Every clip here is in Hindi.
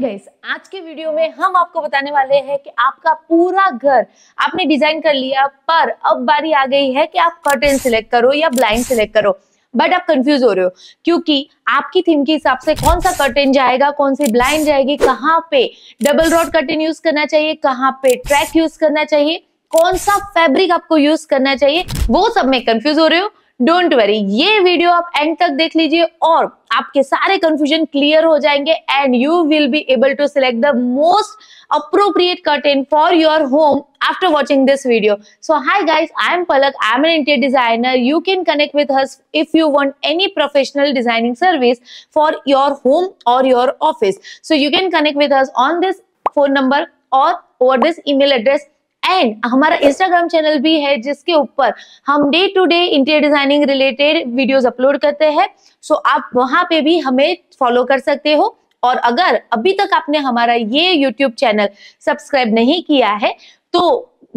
गाइस आज के वीडियो में हम आपको बताने वाले हैं कि आपका पूरा घर आपने डिजाइन कर लिया पर अब बारी आ गई है कि आप कर्टन सिलेक्ट करो या ब्लाइंड सिलेक्ट करो बट आप कंफ्यूज हो रहे हो क्योंकि आपकी थीम के हिसाब से कौन सा कर्टेन जाएगा कौन सी ब्लाइंड जाएगी कहाँ पे डबल रॉड कर्टेन यूज करना चाहिए कहाँ पे ट्रैक यूज करना चाहिए कौन सा फैब्रिक आपको यूज करना चाहिए वो सब में कंफ्यूज हो रहे हो डोंट वरी ये वीडियो आप एंड तक देख लीजिए और आपके सारे कंफ्यूजन क्लियर हो जाएंगे and you will be able to select the most appropriate curtain for your home after watching this video so hi guys I am Palak I am interior designer you can connect with us if you want any professional designing service for your home और your office so you can connect with us on this phone number और over this email address and हमारा इंस्टाग्राम चैनल भी है जिसके ऊपर हम day to day interior designing related videos upload करते हैं सो so, आप वहां पे भी हमें फॉलो कर सकते हो और अगर अभी तक आपने हमारा ये यूट्यूब चैनल सब्सक्राइब नहीं किया है तो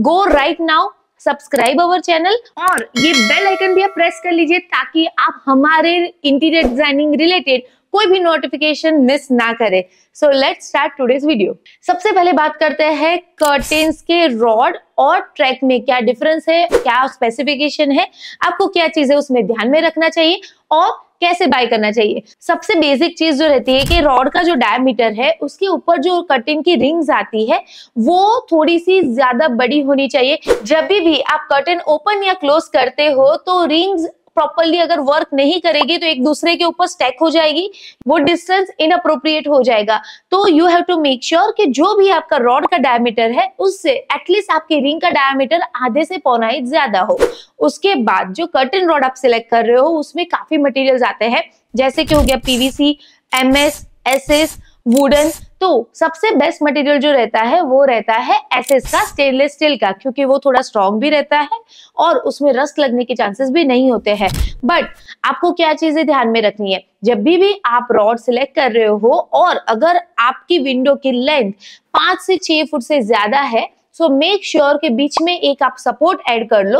go right now subscribe our channel और ये बेल आइकन भी आप प्रेस कर लीजिए ताकि आप हमारे इंटीरियर डिजाइनिंग रिलेटेड कोई भी नोटिफिकेशन मिस ना करे so let start today's video सबसे पहले बात करते हैं कर्टेन के रॉड और ट्रैक में क्या डिफरेंस है क्या स्पेसिफिकेशन है आपको क्या चीजें उसमें ध्यान में रखना चाहिए और कैसे बाय करना चाहिए सबसे बेसिक चीज जो रहती है कि रॉड का जो डायमीटर है उसके ऊपर जो कटिंग की रिंग्स आती है वो थोड़ी सी ज्यादा बड़ी होनी चाहिए जब भी, भी आप कर्टन ओपन या क्लोज करते हो तो रिंग्स प्रॉपरली अगर वर्क नहीं करेगी तो एक दूसरे के ऊपर स्टैक हो जाएगी वो डिस्टेंस इनअप्रोप्रिएट हो जाएगा तो you have to make sure कि जो भी आपका रॉड का डायमीटर है उससे एटलीस्ट आपकी रिंग का डायमीटर आधे से पौना इंच ज्यादा हो उसके बाद जो कर्टन रॉड आप सिलेक्ट कर रहे हो उसमें काफी मटेरियल्स आते हैं जैसे कि हो गया पीवीसी एमएस एसएस वुडन तो सबसे बेस्ट मटेरियल जो रहता है वो रहता है एसएस का स्टेनलेस स्टील का क्योंकि वो थोड़ा स्ट्रॉन्ग भी रहता है और उसमें रस्ट लगने के चांसेस भी नहीं होते हैं बट आपको क्या चीजें ध्यान में रखनी है जब भी भी आप रॉड सिलेक्ट कर रहे हो और अगर आपकी विंडो की लेंथ पांच से छह फुट से ज्यादा है सो मेक श्योर के बीच में एक आप सपोर्ट ऐड कर लो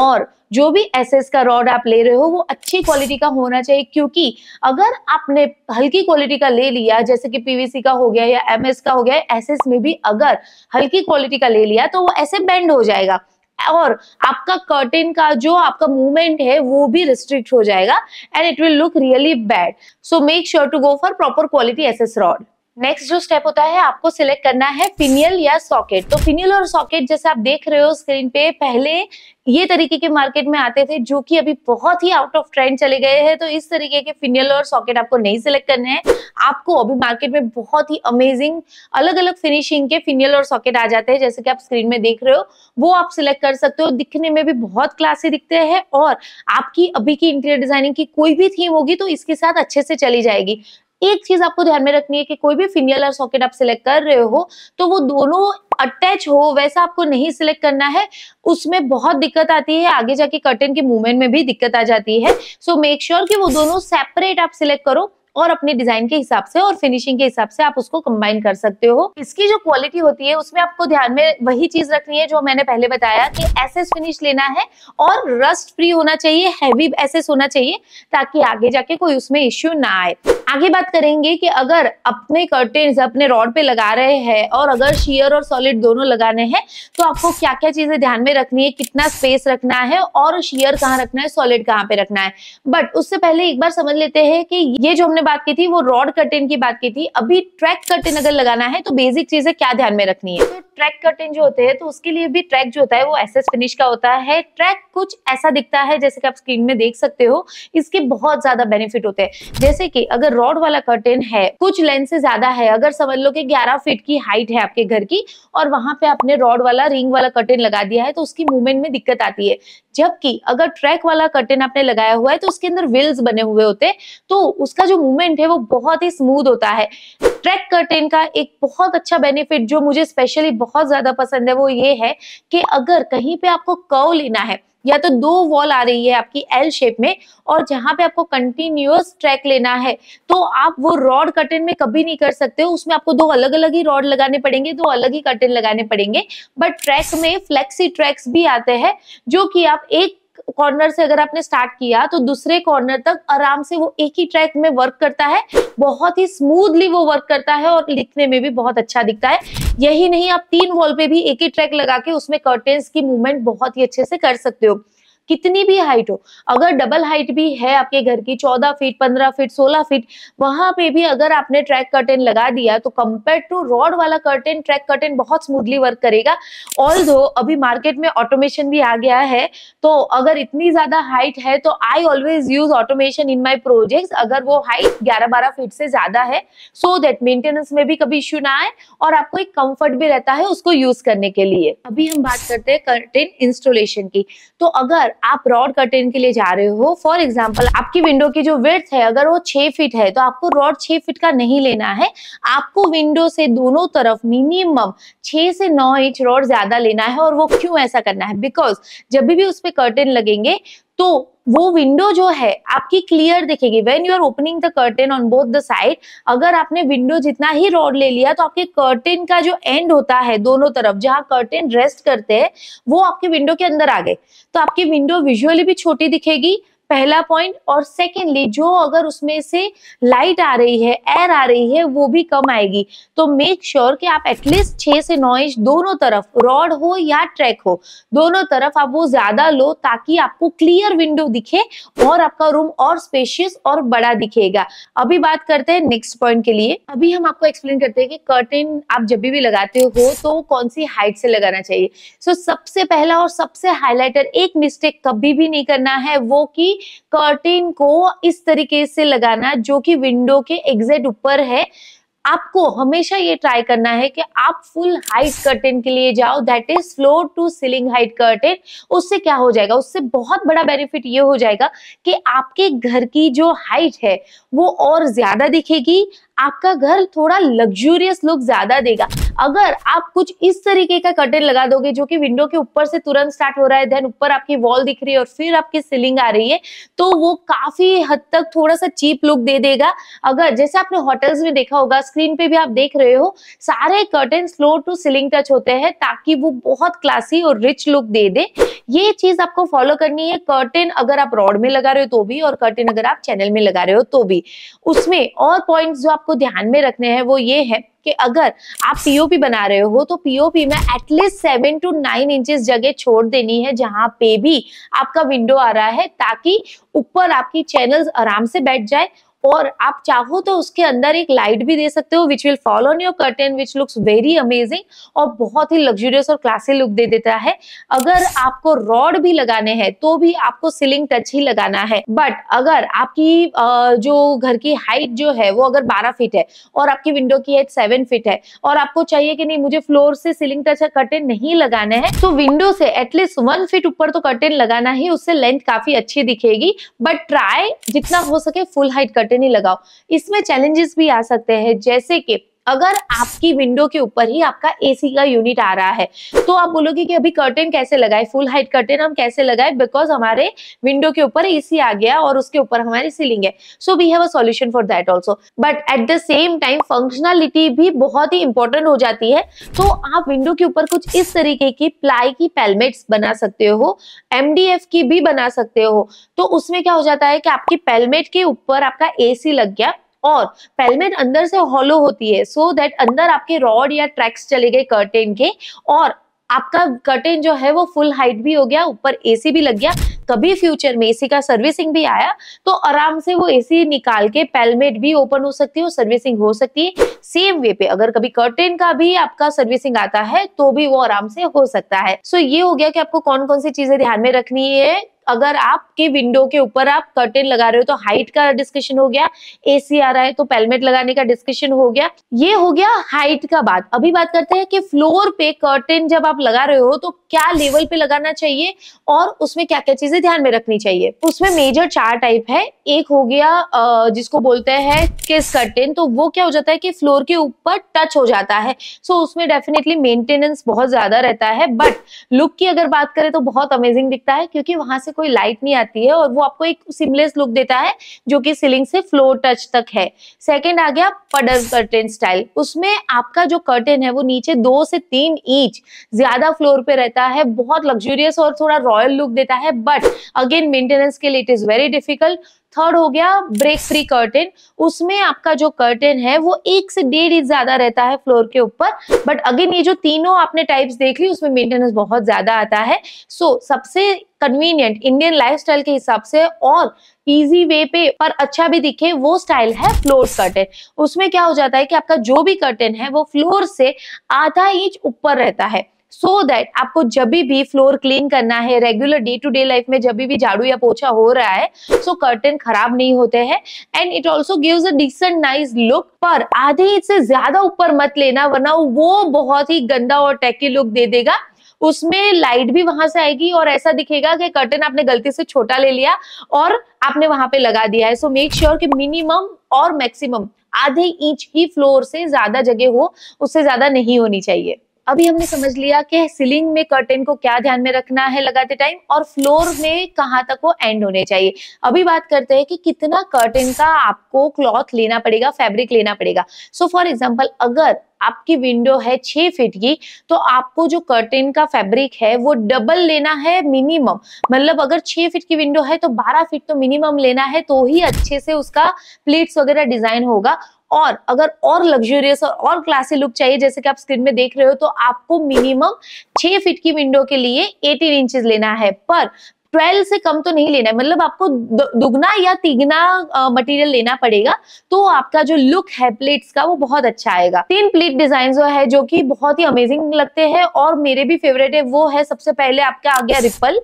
और जो भी एसएस का रॉड आप ले रहे हो वो अच्छी क्वालिटी का होना चाहिए क्योंकि अगर आपने हल्की क्वालिटी का ले लिया जैसे कि पीवीसी का हो गया या एमएस का हो गया एसएस में भी अगर हल्की क्वालिटी का ले लिया तो वो ऐसे बेंड हो जाएगा और आपका कर्टेन का जो आपका मूवमेंट है वो भी रिस्ट्रिक्ट हो जाएगा and it will look really bad so make sure to go for proper quality SS rod next जो स्टेप होता है आपको सिलेक्ट करना है पिनियल या सॉकेट तो पिनियल और सॉकेट जैसे आप देख रहे हो स्क्रीन पे पहले ये तरीके के मार्केट में आते थे जो कि अभी बहुत ही आउट ऑफ ट्रेंड चले गए हैं तो इस तरीके के फिनियल और सॉकेट आपको नहीं सिलेक्ट करने हैं आपको अभी मार्केट में बहुत ही अमेजिंग अलग अलग फिनिशिंग के फिनियल और सॉकेट आ जाते हैं जैसे कि आप स्क्रीन में देख रहे हो वो आप सिलेक्ट कर सकते हो दिखने में भी बहुत क्लासी दिखते हैं और आपकी अभी की इंटीरियर डिजाइनिंग की कोई भी थीम होगी तो इसके साथ अच्छे से चली जाएगी एक चीज आपको ध्यान में रखनी है कि कोई भी फिनियल और सॉकेट आप सिलेक्ट कर रहे हो तो वो दोनों अटैच हो वैसा आपको नहीं सिलेक्ट करना है उसमें बहुत दिक्कत आती है आगे जाके कर्टन के मूवमेंट में भी दिक्कत आ जाती है सो मेक श्योर कि वो दोनों सेपरेट आप सिलेक्ट करो और अपने डिजाइन के हिसाब से और फिनिशिंग के हिसाब से आप उसको कंबाइन कर सकते हो इसकी जो क्वालिटी होती है उसमें आपको ध्यान में वही चीज रखनी है जो मैंने पहले बताया कि एसेस फिनिश लेना है और रस्ट फ्री होना चाहिए हैवी एसेस होना चाहिए ताकि आगे जाके कोई उसमें इश्यू ना आए आगे बात करेंगे कि अगर अपने कर्टेन अपने रॉड पे लगा रहे हैं और अगर शेयर और सॉलिड दोनों लगाने हैं तो आपको क्या क्या चीजें ध्यान में रखनी है कितना स्पेस रखना है और शेयर कहाँ रखना है सॉलिड कहाँ पे रखना है बट उससे पहले एक बार समझ लेते हैं कि ये जो हमने हमने बात की थी वो रॉड कर्टेन की बात की थी अभी ट्रैक कर्टेन अगर लगाना है तो बेसिक चीजें क्या ध्यान में रखनी है तो ट्रैक कर्टेन जो होते हैं तो उसके लिए भी ट्रैक जो होता है वो एस फिनिश का होता है ट्रैक कुछ ऐसा दिखता है जैसे कि आप स्क्रीन में देख सकते हो इसके बहुत ज्यादा बेनिफिट होते हैं जैसे कि अगर रॉड वाला कर्टेन है कुछ लेंथ से ज्यादा है अगर समझ लो कि ग्यारह फीट की हाइट है आपके घर की और वहां पे आपने रॉड वाला रिंग वाला कर्टेन लगा दिया है तो उसकी मूवमेंट में दिक्कत आती है जबकि अगर ट्रैक वाला कर्टेन आपने लगाया हुआ है तो उसके अंदर व्हील्स बने हुए होते हैं तो उसका जो मूवमेंट है वो बहुत ही स्मूथ होता है ट्रैक कर्टेन का एक बहुत अच्छा बेनिफिट जो मुझे स्पेशली बहुत ज्यादा पसंद है वो ये है कि अगर कहीं पे आपको कव लेना है या तो दो वॉल आ रही है आपकी एल शेप में और जहां पे आपको कंटिन्यूस ट्रैक लेना है तो आप वो रॉड कटिन में कभी नहीं कर सकते हो उसमें आपको दो अलग अलग ही रॉड लगाने पड़ेंगे दो अलग ही कटिन लगाने पड़ेंगे बट ट्रैक में फ्लेक्सी ट्रैक्स भी आते हैं जो कि आप एक कॉर्नर से अगर आपने स्टार्ट किया तो दूसरे कॉर्नर तक आराम से वो एक ही ट्रैक में वर्क करता है बहुत ही स्मूथली वो वर्क करता है और लिखने में भी बहुत अच्छा दिखता है यही नहीं आप तीन वॉल पे भी एक ही ट्रैक लगा के उसमें कर्टेन्स की मूवमेंट बहुत ही अच्छे से कर सकते हो कितनी भी हाइट हो अगर डबल हाइट भी है आपके घर की चौदह फीट पंद्रह फीट सोलह फीट वहां पे भी अगर आपने ट्रैक कर्टेन लगा दिया तो कंपेयर टू रॉड वाला कर्टेन ट्रैक कर्टेन बहुत स्मूथली वर्क करेगा ऑल अभी मार्केट में ऑटोमेशन भी आ गया है तो अगर इतनी ज्यादा हाइट है तो I always use automation in my project अगर वो हाइट ग्यारह बारह फीट से ज्यादा है सो देट मेंटेनेंस में भी कभी इश्यू ना आए और आपको एक कंफर्ट भी रहता है उसको यूज करने के लिए अभी हम बात करते हैं कर्टेन इंस्टॉलेशन की तो अगर आप रॉड कर्टेन के लिए जा रहे हो फॉर एग्जाम्पल आपकी विंडो की जो विर्थ है अगर वो छह फीट है तो आपको रॉड छह फीट का नहीं लेना है आपको विंडो से दोनों तरफ मिनिमम छह से नौ इंच रॉड ज्यादा लेना है और वो क्यों ऐसा करना है बिकॉज जब भी उस पर कर्टेन लगेंगे तो वो विंडो जो है आपकी क्लियर दिखेगी when you are opening the curtain on both the side अगर आपने विंडो जितना ही रॉड ले लिया तो आपके कर्टेन का जो एंड होता है दोनों तरफ जहां कर्टेन रेस्ट करते हैं वो आपके विंडो के अंदर आ गए तो आपकी विंडो विजुअली भी छोटी दिखेगी पहला पॉइंट और सेकेंडली जो अगर उसमें से लाइट आ रही है एयर आ रही है वो भी कम आएगी तो मेक श्योर sure कि आप एटलीस्ट छह से नौ इंच दोनों तरफ रॉड हो या ट्रैक हो दोनों तरफ आप वो ज्यादा लो ताकि आपको क्लियर विंडो दिखे और आपका रूम और स्पेशियस और बड़ा दिखेगा अभी बात करते हैं नेक्स्ट पॉइंट के लिए अभी हम आपको एक्सप्लेन करते हैं कि कर्टेन आप जब भी लगाते हो तो कौन सी हाइट से लगाना चाहिए सो so, सबसे पहला और सबसे हाईलाइटर एक मिस्टेक कभी भी नहीं करना है वो कि कर्टेन को इस तरीके से लगाना जो कि विंडो के एग्जेट ऊपर है आपको हमेशा ये ट्राई करना है कि आप फुल हाइट कर्टेन के लिए जाओ that is floor to ceiling height curtain उससे क्या हो जाएगा उससे बहुत बड़ा बेनिफिट ये हो जाएगा कि आपके घर की जो हाइट है वो और ज्यादा दिखेगी आपका घर थोड़ा लग्जूरियस लुक ज्यादा देगा अगर आप कुछ इस तरीके का कर्टन लगा दोगे जो कि विंडो के ऊपर से तुरंत स्टार्ट हो रहा है देन ऊपर आपकी वॉल दिख रही है और फिर आपकी सीलिंग आ रही है तो वो काफी हद तक थोड़ा सा चीप लुक दे देगा अगर जैसे आपने होटल्स में देखा होगा स्क्रीन पे भी आप देख रहे हो सारे curtain slow to ceiling touch होते हैं ताकि वो बहुत क्लासी और रिच लुक दे दे ये चीज आपको फॉलो करनी है कर्टन अगर आप रॉड में लगा रहे हो तो भी और कर्टन अगर आप चैनल में लगा रहे हो तो भी उसमें और पॉइंट जो आप आपको ध्यान में रखने हैं वो ये है कि अगर आप पीओपी बना रहे हो तो पीओपी में at least seven to nine inches जगह छोड़ देनी है जहां पे भी आपका विंडो आ रहा है ताकि ऊपर आपकी चैनल्स आराम से बैठ जाए और आप चाहो तो उसके अंदर एक लाइट भी दे सकते हो which will follow on your curtain which looks very amazing और बहुत ही लग्जूरियस और क्लासी लुक दे देता है अगर आपको रॉड भी लगाने हैं तो भी आपको सीलिंग टच ही लगाना है बट अगर आपकी जो घर की हाइट जो है वो अगर बारह फीट है और आपकी विंडो की हाइट सेवन फीट है और आपको चाहिए कि नहीं मुझे फ्लोर से सीलिंग टच कर्टेन नहीं लगाना है तो विंडो से एटलीस्ट वन फीट ऊपर तो कर्टेन लगाना ही उससे लेंथ काफी अच्छी दिखेगी बट ट्राई जितना हो सके फुल हाइट कर्टेन बटन ही लगाओ इसमें चैलेंजेस भी आ सकते हैं जैसे कि अगर आपकी विंडो के ऊपर ही आपका एसी का यूनिट आ रहा है तो आप बोलोगे कि अभी कर्टेन कैसे लगाए फुल हाइट कर्टेन हम कैसे लगाए बिकॉज हमारे विंडो के ऊपर एसी आ गया और उसके ऊपर हमारी सीलिंग है so we have a solution for that also but at the same time functionality भी बहुत ही इंपॉर्टेंट हो जाती है तो आप विंडो के ऊपर कुछ इस तरीके की प्लाई की पेलमेट्स बना सकते हो एम की भी बना सकते हो तो उसमें क्या हो जाता है कि आपकी पेलमेट के ऊपर आपका एसी लग गया और पेलमेट अंदर से हॉलो होती है सो so दैट अंदर आपके रॉड या ट्रैक्स चले गए कर्टेन के और आपका कर्टेन जो है वो फुल हाइट भी हो गया ऊपर एसी भी लग गया कभी फ्यूचर में एसी का सर्विसिंग भी आया तो आराम से वो एसी निकाल के पेलमेट भी ओपन हो सकती है और सर्विसिंग हो सकती है सेम वे पे अगर कभी कर्टेन का भी आपका सर्विसिंग आता है तो भी वो आराम से हो सकता है सो so, ये हो गया कि आपको कौन कौन सी चीजें ध्यान में रखनी है अगर आपके विंडो के ऊपर आप कर्टेन लगा रहे हो तो हाइट का डिस्कशन हो गया एसी आ रहा है तो पेलमेट लगाने का डिस्कशन हो गया ये हो गया हाइट का बात अभी बात करते हैं कि फ्लोर पे कर्टेन जब आप लगा रहे हो तो क्या लेवल पे लगाना चाहिए और उसमें क्या क्या चीजें ध्यान में रखनी चाहिए उसमें मेजर चार टाइप है एक हो गया जिसको बोलते हैं किस कर्टेन तो वो क्या हो जाता है कि फ्लोर के ऊपर टच हो जाता है सो उसमें डेफिनेटली मेंटेनेंस बहुत ज्यादा रहता है बट लुक की अगर बात करें तो बहुत अमेजिंग दिखता है क्योंकि वहां से से कोई लाइट नहीं आती है और वो आपको एक सिमलेस लुक देता है जो कि सीलिंग से फ्लोर टच तक है सेकेंड आ गया पडल कर्टेन स्टाइल उसमें आपका जो कर्टेन है वो नीचे दो से तीन इंच ज्यादा फ्लोर पे रहता है बहुत लग्जूरियस और थोड़ा रॉयल लुक देता है बट अगेन मेंटेनेंस के लिए it is very difficult third हो गया ब्रेक फ्री कर्टेन उसमें आपका जो कर्टेन है वो एक से डेढ़ इंच ज्यादा रहता है फ्लोर के ऊपर बट अगेन ये जो तीनों आपने टाइप्स देख ली उसमें मेंटेनेंस बहुत ज्यादा आता है सो so, सबसे कन्वीनियंट इंडियन लाइफस्टाइल के हिसाब से और इजी वे पे पर अच्छा भी दिखे वो स्टाइल है फ्लोर कर्टेन उसमें क्या हो जाता है कि आपका जो भी कर्टेन है वो फ्लोर से आधा इंच ऊपर रहता है सो so दैट आपको जब भी फ्लोर क्लीन करना है regular day to day life में जब भी झाड़ू या पोछा हो रहा है सो so कर्टन खराब नहीं होते हैं and it also gives a decent nice look पर आधे से ज्यादा ऊपर मत लेना वरना वो बहुत ही गंदा और टैकी लुक दे देगा उसमें लाइट भी वहां से आएगी और ऐसा दिखेगा कि कर्टन आपने गलती से छोटा ले लिया और आपने वहां पे लगा दिया है सो मेक श्योर कि मिनिमम और मैक्सिमम आधे इंच ही फ्लोर से ज्यादा जगह हो उससे ज्यादा नहीं होनी चाहिए अभी हमने समझ लिया कि सीलिंग में कर्टेन को क्या ध्यान में रखना है लगाते टाइम और फ्लोर में कहाँ तक वो एंड होने चाहिए अभी बात करते हैं कि कितना कर्टेन का आपको क्लॉथ लेना पड़ेगा फैब्रिक लेना पड़ेगा सो फॉर एग्जाम्पल अगर आपकी विंडो है छह फीट की तो आपको जो कर्टेन का फैब्रिक है वो डबल लेना है मिनिमम मतलब अगर छह फीट की विंडो है तो बारह फीट तो मिनिमम लेना है तो ही अच्छे से उसका प्लेट्स वगैरह डिजाइन होगा और अगर और लग्जूरियस और और क्लासी लुक चाहिए जैसे कि आप स्क्रीन में देख रहे हो तो आपको मिनिमम छह फीट की विंडो के लिए एटीन इंच लेना है पर 12 से कम तो नहीं लेना है मतलब आपको दुगना या तिगना मटेरियल लेना पड़ेगा तो आपका जो लुक है प्लेट्स का वो बहुत अच्छा आएगा तीन प्लेट डिजाइन जो है जो कि बहुत ही अमेजिंग लगते हैं और मेरे भी फेवरेट है वो है सबसे पहले आपका आ गया ripple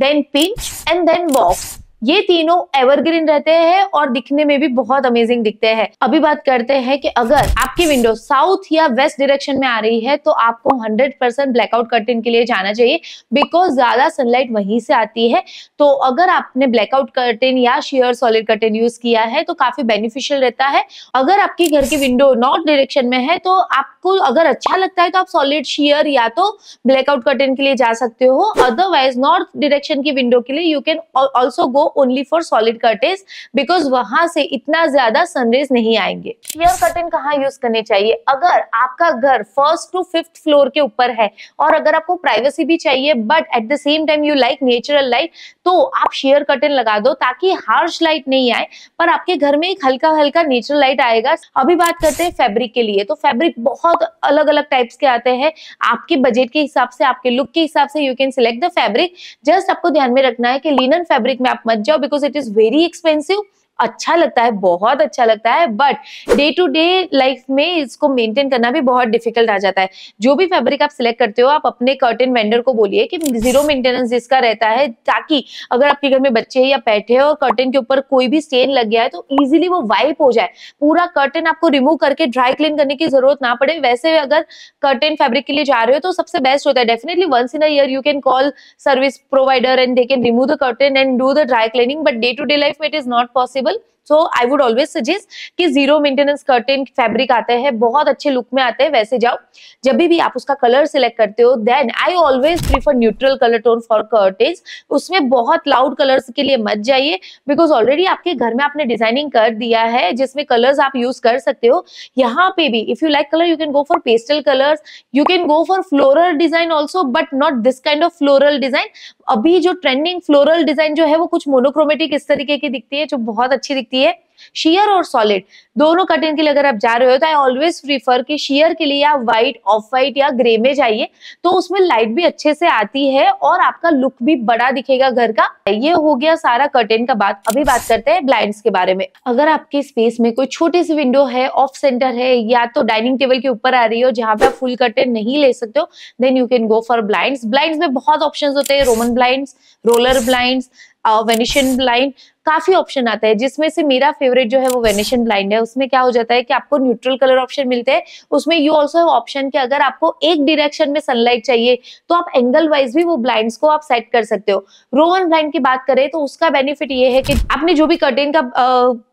then pinch and then box ये तीनों एवरग्रीन रहते हैं और दिखने में भी बहुत अमेजिंग दिखते हैं अभी बात करते हैं कि अगर आपकी विंडो साउथ या वेस्ट डायरेक्शन में आ रही है तो आपको हंड्रेड परसेंट ब्लैकआउट कर्टन के लिए जाना चाहिए बिकॉज ज्यादा सनलाइट वहीं से आती है तो अगर आपने ब्लैकआउट कर्टन या शेयर सॉलिड कर्टन यूज किया है तो काफी बेनिफिशियल रहता है अगर आपके घर की विंडो नॉर्थ डायरेक्शन में है तो आपको अगर अच्छा लगता है तो आप सॉलिड शेयर या तो ब्लैकआउट कर्टिन के लिए जा सकते हो अदरवाइज नॉर्थ डिरेक्शन की विंडो के लिए you can also go only for solid curtains because वहां से इतना ज्यादा सनरेज नहीं आएंगे शेयर कर्टेन कहाँ यूज करने चाहिए अगर आपका घर फर्स्ट टू फिफ्थ फ्लोर के ऊपर है और अगर आपको प्राइवेसी भी चाहिए but at the same time you like natural light तो आप शेयर कर्टन लगा दो ताकि हार्श लाइट नहीं आए पर आपके घर में एक हल्का हल्का नेचुरल लाइट आएगा अभी बात करते हैं फैब्रिक के लिए तो फैब्रिक बहुत अलग अलग टाइप्स के आते हैं आपके बजट के हिसाब से आपके लुक के हिसाब से you can select the fabric just आपको ध्यान में रखना है कि लिनन फैब्रिक में आप मत job because it is very expensive अच्छा लगता है बहुत अच्छा लगता है but day to day life में इसको मेंटेन करना भी बहुत डिफिकल्ट आ जाता है जो भी फैब्रिक आप सिलेक्ट करते हो आप अपने कर्टन वेंडर को बोलिए कि जीरो मेंटेनेंस इसका रहता है ताकि अगर आपके घर में बच्चे हैं या बैठे है और कर्टन के ऊपर कोई भी स्टेन लग गया है तो इजिली वो वाइप हो जाए पूरा कर्टन आपको रिमूव करके ड्राई क्लीन करने की जरूरत ना पड़े वैसे अगर कर्टन फैब्रिक के लिए जा रहे हो तो सबसे बेस्ट होता है definitely once in a year you can call service provider and they can remove the curtain and do the dry cleaning but day to day life में it is not possible available so I would always suggest कि जीरो मेंटेनेंस कर्टेन फैब्रिक आते हैं बहुत अच्छे लुक में आते हैं वैसे जाओ जब भी आप उसका कलर सिलेक्ट करते हो then I always prefer neutral colour tone for curtains उसमें बहुत लाउड कलर्स के लिए मत जाइए बिकॉज ऑलरेडी आपके घर में आपने डिजाइनिंग कर दिया है जिसमें कलर्स आप यूज कर सकते हो यहाँ पे भी if you like colour you can go for pastel colours you can go for floral design also but not this kind of floral design अभी जो ट्रेंडिंग फ्लोरल डिजाइन जो है वो कुछ मोनोक्रोमेटिक इस तरीके की दिखती है जो बहुत अच्छी दिखती है सकती है शियर और सॉलिड दोनों कटिंग के लिए अगर आप जा रहे हो तो आई ऑलवेज प्रीफर कि शियर के लिए आप व्हाइट ऑफ व्हाइट या ग्रे में जाइए तो उसमें लाइट भी अच्छे से आती है और आपका लुक भी बड़ा दिखेगा घर का ये हो गया सारा कटिन का बात अभी बात करते हैं ब्लाइंड्स के बारे में अगर आपके स्पेस में कोई छोटी सी विंडो है ऑफ सेंटर है या तो डाइनिंग टेबल के ऊपर आ रही हो जहां पे आप फुल कटिन नहीं ले सकते हो then you can go for blind blind में बहुत ऑप्शन होते हैं Roman blind roller blind venetian blind काफी ऑप्शन आता है जिसमें से मेरा फेवरेट जो है वो वेनिशन ब्लाइंड है उसमें क्या हो जाता है कि आपको न्यूट्रल कलर ऑप्शन मिलते हैं उसमें यू ऑल्सो है ऑप्शन कि अगर आपको एक डिरेक्शन में सनलाइट चाहिए तो आप एंगल वाइज भी वो ब्लाइंड्स को आप सेट कर सकते हो रोवन ब्लाइंड की बात करें तो उसका बेनिफिट ये है कि आपने जो भी कर्टेन का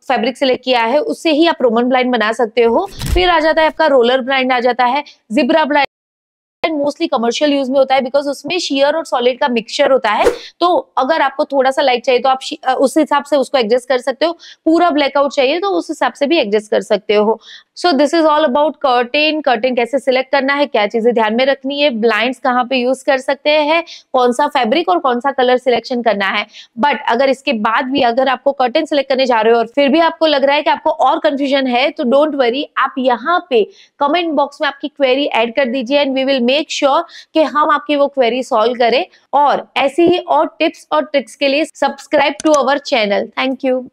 फैब्रिक सिलेक्ट किया है उससे ही आप रोमन ब्लाइंड बना सकते हो फिर आ जाता है आपका रोलर ब्लाइंड आ जाता है zebra blind and mostly commercial use में होता है बिकॉज उसमें शेयर और सॉलिड का मिक्सचर होता है तो अगर आपको थोड़ा सा लाइट चाहिए तो आप उस हिसाब से उसको एडजस्ट कर सकते हो पूरा ब्लैकआउट चाहिए तो उस हिसाब से भी एडजस्ट कर सकते हो so this is all about curtain curtain कैसे सिलेक्ट करना है क्या चीजें ध्यान में रखनी है ब्लाइंड कहाँ पे यूज कर सकते हैं कौन सा फेब्रिक और कौन सा कलर सिलेक्शन करना है बट अगर इसके बाद भी अगर आपको कर्टेन सिलेक्ट करने जा रहे हो और फिर भी आपको लग रहा है कि आपको और कंफ्यूजन है तो डोंट वरी आप यहाँ पे कमेंट बॉक्स में आपकी क्वेरी एड कर दीजिए and we will make sure कि हम आपकी वो क्वेरी सॉल्व करें और ऐसी ही और टिप्स और ट्रिक्स के लिए subscribe to our channel thank you